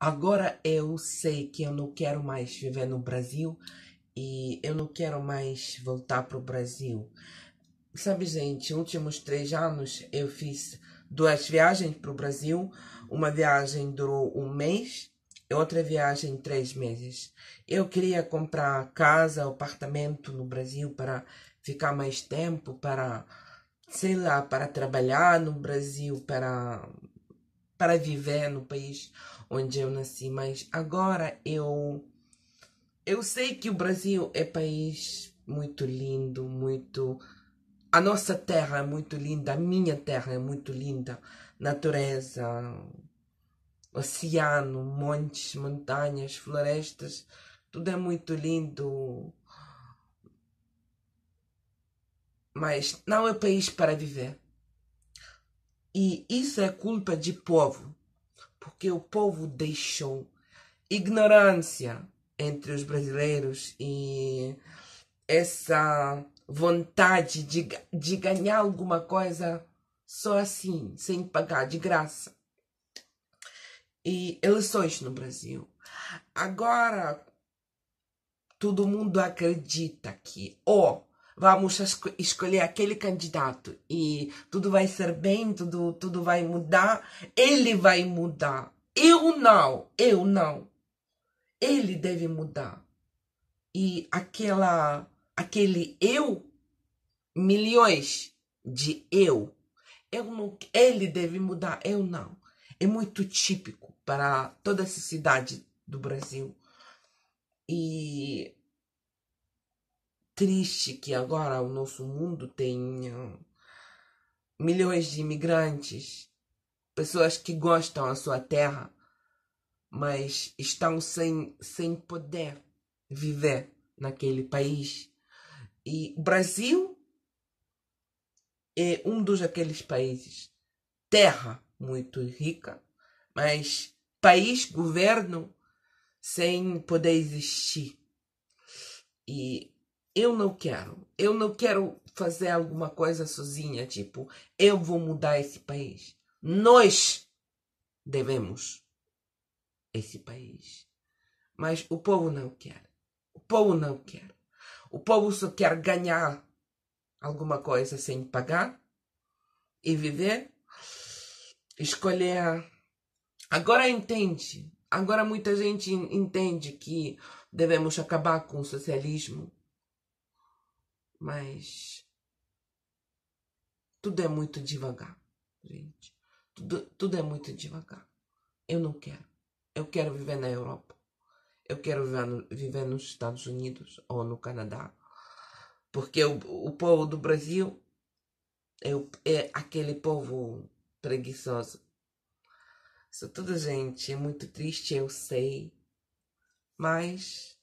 Agora eu sei que eu não quero mais viver no Brasil e eu não quero mais voltar para o Brasil. Sabe, gente, últimos três anos eu fiz duas viagens para o Brasil. Uma viagem durou um mês e outra viagem três meses. Eu queria comprar casa, apartamento no Brasil para ficar mais tempo, para, sei lá, para trabalhar no Brasil, para para viver no país onde eu nasci, mas agora eu eu sei que o Brasil é país muito lindo, muito a nossa terra é muito linda, a minha terra é muito linda, natureza, oceano, montes, montanhas, florestas, tudo é muito lindo. Mas não é país para viver. E isso é culpa de povo, porque o povo deixou ignorância entre os brasileiros e essa vontade de, de ganhar alguma coisa só assim, sem pagar, de graça. E eleições no Brasil. Agora, todo mundo acredita que, ó, oh, vamos escolher aquele candidato e tudo vai ser bem, tudo, tudo vai mudar, ele vai mudar. Eu não, eu não. Ele deve mudar. E aquela, aquele eu, milhões de eu, eu não, ele deve mudar, eu não. É muito típico para toda a sociedade do Brasil. E triste que agora o nosso mundo tenha hum, milhões de imigrantes, pessoas que gostam da sua terra, mas estão sem, sem poder viver naquele país. E o Brasil é um dos aqueles países, terra muito rica, mas país, governo sem poder existir. E eu não quero. Eu não quero fazer alguma coisa sozinha, tipo, eu vou mudar esse país. Nós devemos esse país. Mas o povo não quer. O povo não quer. O povo só quer ganhar alguma coisa sem pagar e viver. Escolher. Agora entende. Agora muita gente entende que devemos acabar com o socialismo mas tudo é muito devagar, gente. Tudo, tudo é muito devagar. Eu não quero. Eu quero viver na Europa. Eu quero viver, no, viver nos Estados Unidos ou no Canadá. Porque o, o povo do Brasil é, é aquele povo preguiçoso. Isso tudo, gente, é muito triste, eu sei. Mas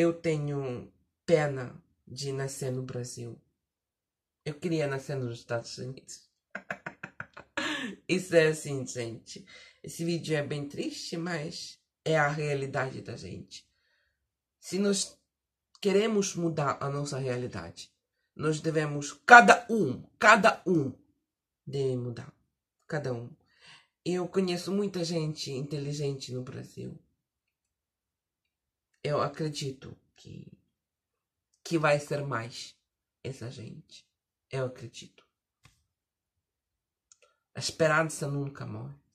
Eu tenho pena de nascer no Brasil. Eu queria nascer nos Estados Unidos. Isso é assim, gente. Esse vídeo é bem triste, mas é a realidade da gente. Se nós queremos mudar a nossa realidade, nós devemos, cada um, cada um, deve mudar. Cada um. Eu conheço muita gente inteligente no Brasil eu acredito que, que vai ser mais essa gente. Eu acredito. A esperança nunca morre.